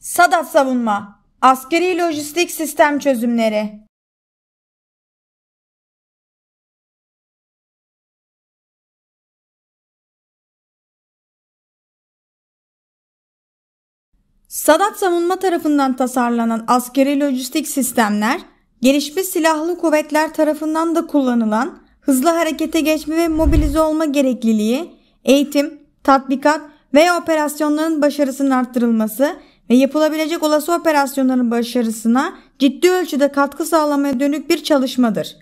Sadat savunma, askeri lojistik sistem çözümleri. Sadat savunma tarafından tasarlanan askeri lojistik sistemler, gelişmiş silahlı kuvvetler tarafından da kullanılan hızlı harekete geçme ve mobilize olma gerekliliği, eğitim, tatbikat veya operasyonların başarısının arttırılması ve yapılabilecek olası operasyonların başarısına ciddi ölçüde katkı sağlamaya dönük bir çalışmadır.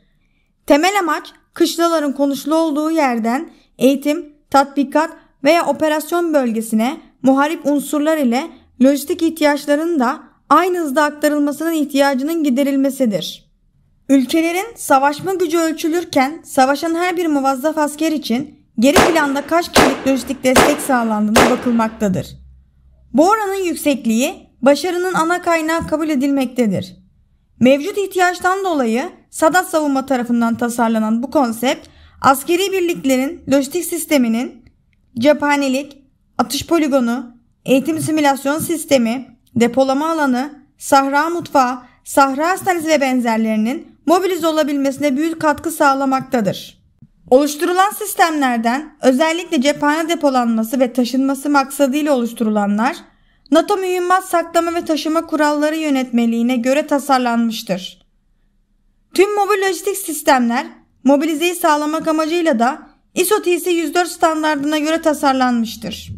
Temel amaç kışlaların konuşlu olduğu yerden eğitim, tatbikat veya operasyon bölgesine muharip unsurlar ile lojistik ihtiyaçların da aynı hızda aktarılmasının ihtiyacının giderilmesidir. Ülkelerin savaşma gücü ölçülürken savaşan her bir muvazzaf asker için geri planda kaç kişilik lojistik destek sağlandığına bakılmaktadır. Bu oranın yüksekliği başarının ana kaynağı kabul edilmektedir. Mevcut ihtiyaçtan dolayı Sadat savunma tarafından tasarlanan bu konsept askeri birliklerin lojistik sisteminin cephanelik, atış poligonu, eğitim simülasyon sistemi, depolama alanı, sahra mutfağı, sahra hastanesi ve benzerlerinin mobilize olabilmesine büyük katkı sağlamaktadır. Oluşturulan sistemlerden özellikle cephane depolanması ve taşınması maksadıyla oluşturulanlar NATO mühimmat saklama ve taşıma kuralları yönetmeliğine göre tasarlanmıştır. Tüm mobil lojistik sistemler mobilizeyi sağlamak amacıyla da ISO TC 104 standardına göre tasarlanmıştır.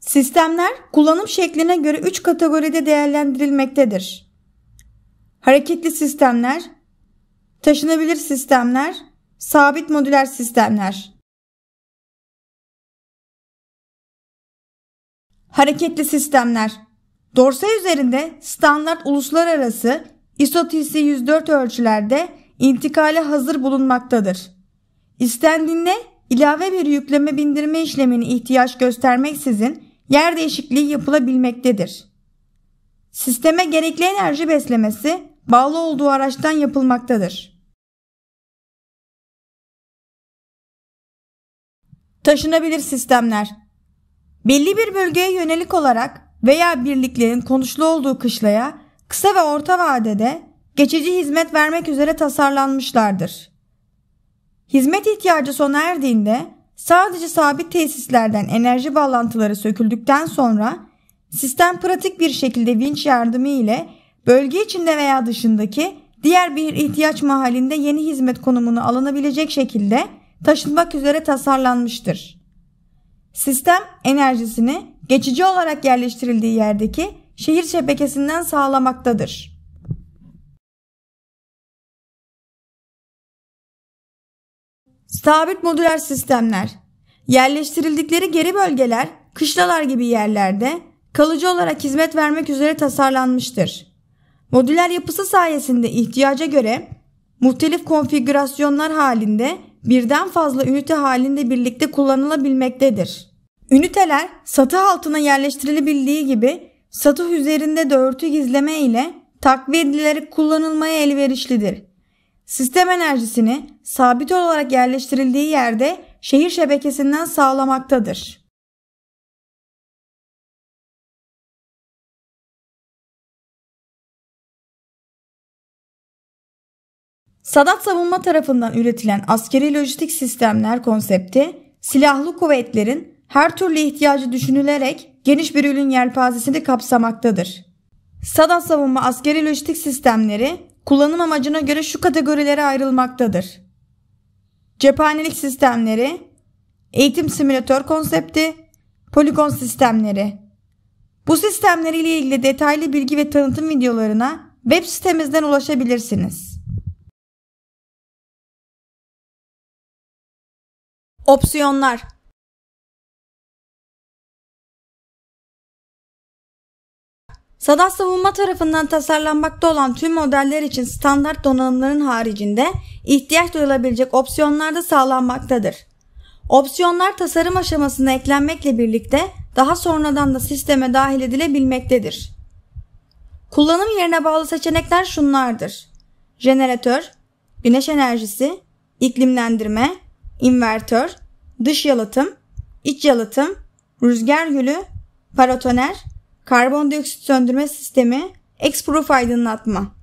Sistemler kullanım şekline göre 3 kategoride değerlendirilmektedir hareketli sistemler, taşınabilir sistemler, sabit modüler sistemler. Hareketli sistemler Dorsa üzerinde standart uluslararası ISO TC 104 ölçülerde intikale hazır bulunmaktadır. İstendiğinde ilave bir yükleme bindirme işlemini ihtiyaç göstermeksizin yer değişikliği yapılabilmektedir. Sisteme gerekli enerji beslemesi bağlı olduğu araçtan yapılmaktadır. Taşınabilir sistemler Belli bir bölgeye yönelik olarak veya birliklerin konuşlu olduğu kışlaya kısa ve orta vadede geçici hizmet vermek üzere tasarlanmışlardır. Hizmet ihtiyacı sona erdiğinde sadece sabit tesislerden enerji bağlantıları söküldükten sonra sistem pratik bir şekilde vinç yardımı ile bölge içinde veya dışındaki diğer bir ihtiyaç mahallinde yeni hizmet konumunu alınabilecek şekilde taşınmak üzere tasarlanmıştır. Sistem enerjisini geçici olarak yerleştirildiği yerdeki şehir şebekesinden sağlamaktadır. Sabit modüler sistemler yerleştirildikleri geri bölgeler kışlalar gibi yerlerde kalıcı olarak hizmet vermek üzere tasarlanmıştır. Modüler yapısı sayesinde ihtiyaca göre muhtelif konfigürasyonlar halinde birden fazla ünite halinde birlikte kullanılabilmektedir. Üniteler satı altına yerleştirilebildiği gibi satı üzerinde de örtü gizleme ile takviye edilerek kullanılmaya elverişlidir. Sistem enerjisini sabit olarak yerleştirildiği yerde şehir şebekesinden sağlamaktadır. Sadat Savunma tarafından üretilen askeri lojistik sistemler konsepti, silahlı kuvvetlerin her türlü ihtiyacı düşünülerek geniş bir ürün yelpazesini kapsamaktadır. Sadat Savunma askeri lojistik sistemleri kullanım amacına göre şu kategorilere ayrılmaktadır. Cephanelik sistemleri, eğitim simülatör konsepti, poligon sistemleri. Bu sistemleriyle ilgili detaylı bilgi ve tanıtım videolarına web sitemizden ulaşabilirsiniz. Opsiyonlar Sadat savunma tarafından tasarlanmakta olan tüm modeller için standart donanımların haricinde ihtiyaç duyulabilecek opsiyonlar da sağlanmaktadır. Opsiyonlar tasarım aşamasına eklenmekle birlikte daha sonradan da sisteme dahil edilebilmektedir. Kullanım yerine bağlı seçenekler şunlardır. Jeneratör, güneş enerjisi, iklimlendirme, invertör, dış yalıtım, iç yalıtım, rüzgar gülü, paratoner, karbondioksit söndürme sistemi, X-Proof aydınlatma.